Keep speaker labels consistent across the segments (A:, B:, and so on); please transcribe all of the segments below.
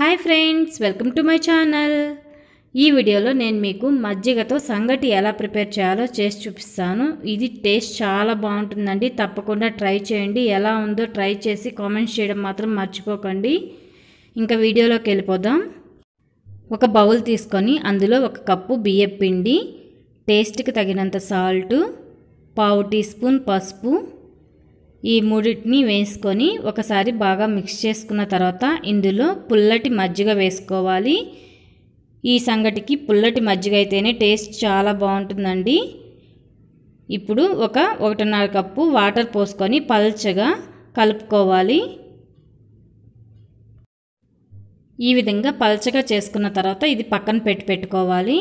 A: hi friends welcome to my channel ఈ వీడియోలో నేను మీకు మజ్జిగతో సంగటి ఎలా ప్రిపేర్ చేయాలో చేసి చూపిస్తాను ఇది టేస్ట్ చాలా బాగుంటుందండి తప్పకుండా ట్రై చేయండి ఎలా ఉందో ట్రై చేసి కామెంట్స్ చేయడం మాత్రం మర్చిపోకండి ఇంకా వీడియోలోకి వెళ్ళిపోదాం ఒక బౌల్ తీసుకొని అందులో ఒక కప్పు బియ్యం పిండి టేస్ట్కి తగినంత సాల్టు పావు టీ స్పూన్ పసుపు ఈ మూడింటిని వేసుకొని ఒకసారి బాగా మిక్స్ చేసుకున్న తర్వాత ఇందులో పుల్లటి మజ్జిగ వేసుకోవాలి ఈ సంగటికి పుల్లటి మజ్జిగ అయితేనే టేస్ట్ చాలా బాగుంటుందండి ఇప్పుడు ఒక ఒకటిన్నర కప్పు వాటర్ పోసుకొని పల్చగా కలుపుకోవాలి ఈ విధంగా పల్చగా చేసుకున్న తర్వాత ఇది పక్కన పెట్టి పెట్టుకోవాలి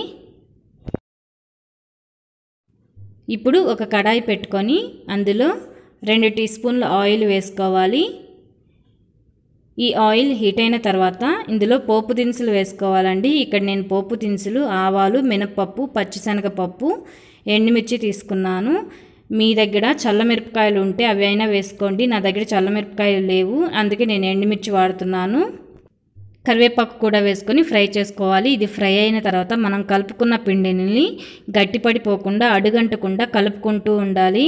A: ఇప్పుడు ఒక కడాయి పెట్టుకొని అందులో రెండు టీ స్పూన్ల ఆయిల్ వేసుకోవాలి ఈ ఆయిల్ హీట్ అయిన తర్వాత ఇందులో పోపు దినుసులు వేసుకోవాలండి ఇక్కడ నేను పోపు దినుసులు ఆవాలు మినపప్పు పచ్చిశనగపప్పు ఎండుమిర్చి తీసుకున్నాను మీ దగ్గర చల్లమిరపకాయలు ఉంటే అవి అయినా వేసుకోండి నా దగ్గర చల్లమిరపకాయలు లేవు అందుకే నేను ఎండుమిర్చి వాడుతున్నాను కరివేపాకు కూడా వేసుకొని ఫ్రై చేసుకోవాలి ఇది ఫ్రై అయిన తర్వాత మనం కలుపుకున్న పిండిని గట్టిపడిపోకుండా అడుగంటకుండా కలుపుకుంటూ ఉండాలి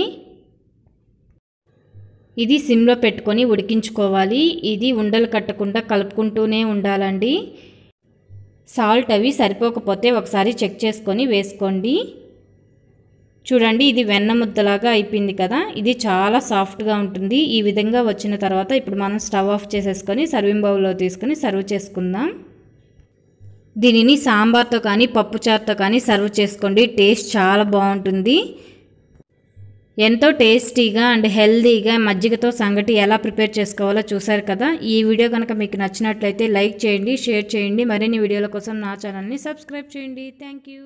A: ఇది సిమ్లో పెట్టుకొని ఉడికించుకోవాలి ఇది ఉండలు కట్టకుండా కలుపుకుంటూనే ఉండాలండి సాల్ట్ అవి సరిపోకపోతే ఒకసారి చెక్ చేసుకొని వేసుకోండి చూడండి ఇది వెన్న ముద్దలాగా అయిపోయింది కదా ఇది చాలా సాఫ్ట్గా ఉంటుంది ఈ విధంగా వచ్చిన తర్వాత ఇప్పుడు మనం స్టవ్ ఆఫ్ చేసేసుకొని సర్వింగ్ బౌల్లో తీసుకొని సర్వ్ చేసుకుందాం దీనిని సాంబార్తో కానీ పప్పుచారుతో కానీ సర్వ్ చేసుకోండి టేస్ట్ చాలా బాగుంటుంది ఎంతో టేస్టీగా అండ్ హెల్దీగా మజ్జిగతో సంగటి ఎలా ప్రిపేర్ చేసుకోవాలో చూశారు కదా ఈ వీడియో కనుక మీకు నచ్చినట్లయితే లైక్ చేయండి షేర్ చేయండి మరిన్ని వీడియోల కోసం నా ఛానల్ని సబ్స్క్రైబ్ చేయండి థ్యాంక్ యూ